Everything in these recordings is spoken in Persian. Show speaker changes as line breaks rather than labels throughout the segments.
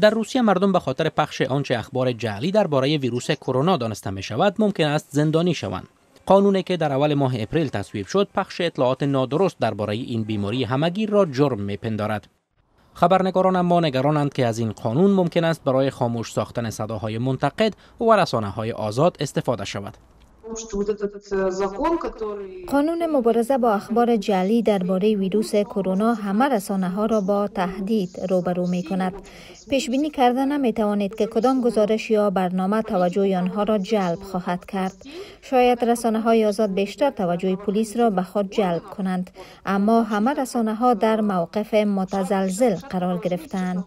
در روسیه مردم به خاطر پخش آنچه اخبار جعلی درباره ویروس کرونا دانسته می شود ممکن است زندانی شوند قانونی که در اول ماه اپریل تصویب شد پخش اطلاعات نادرست درباره این بیماری همگیر را جرم پندارد. خبرنگاران اما نگرانند که از این قانون ممکن است برای خاموش ساختن صداهای منتقد و رسانه های آزاد استفاده شود
Э, قانون مبارزه با اخبار جعلی درباره ویروس کرونا همه رسانه ها را با تهدید روبرو می کند. پیش بینی کرده نمی توانید که کدام گزارش یا برنامه توجه آنها را جلب خواهد کرد. شاید رسانه های آزاد بیشتر توجه پلیس را به خود جلب کنند، اما همه رسانه ها در موقف متزلزل قرار گرفتند.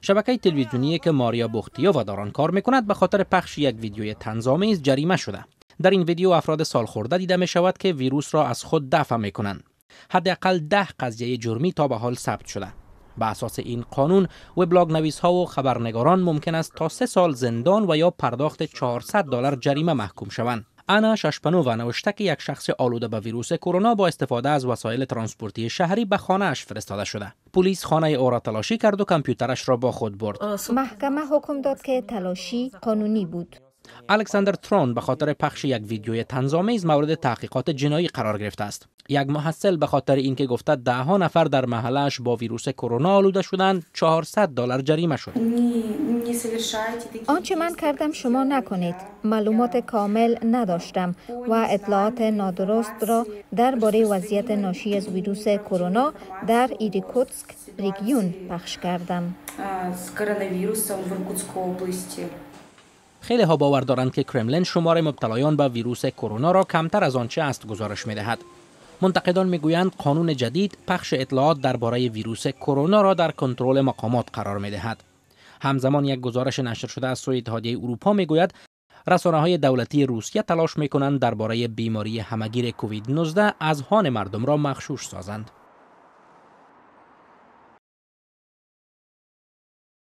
شبکه تلویزیونی که ماریا بختیا و داران کار میکند به خاطر پخش یک ویدیوی تنظامیز جریمه شده در این ویدیو افراد سالخورده دیده می شود که ویروس را از خود دفع می کنند حداقل ده قضیه جرمی تا به حال ثبت شده به اساس این قانون وبلاگ نویس ها و خبرنگاران ممکن است تا سه سال زندان و یا پرداخت 400 دلار جریمه محکوم شوند انا ششپنوو نوشته که یک شخص آلوده به ویروس کرونا با استفاده از وسایل ترانسپورتی شهری به اش فرستاده شده پلیس خانه او را تلاشی کرد و کامپیوترش را با خود برد
محکمه حکم داد که تلاشی قانونی بود
الکساندر ترون به خاطر پخش یک ویدیوی تنظامیز مورد تحقیقات جنایی قرار گرفته است یک محصل به خاطر اینکه گفته ها نفر در محلش با ویروس کرونا آلوده شدند 400 دلار جریمه شد
آنچه من کردم شما نکنید معلومات کامل نداشتم و اطلاعات نادرست را درباره وضعیت ناشی از ویروس کرونا در ایریکوتسک ریگیون پخش کردم
خیلی ها باور دارند که کرملین شمار مبتلایان به ویروس کرونا را کمتر از آنچه است گزارش می دهد. منتقدان میگویند قانون جدید پخش اطلاعات درباره ویروس کرونا را در کنترل مقامات قرار می دهد. همزمان یک گزارش نشر شده از سوی اتحادیه اروپا میگوید رسانه های دولتی روسیه تلاش می کنند درباره بیماری همگیر کووید 19 از هان مردم را مخشوش سازند.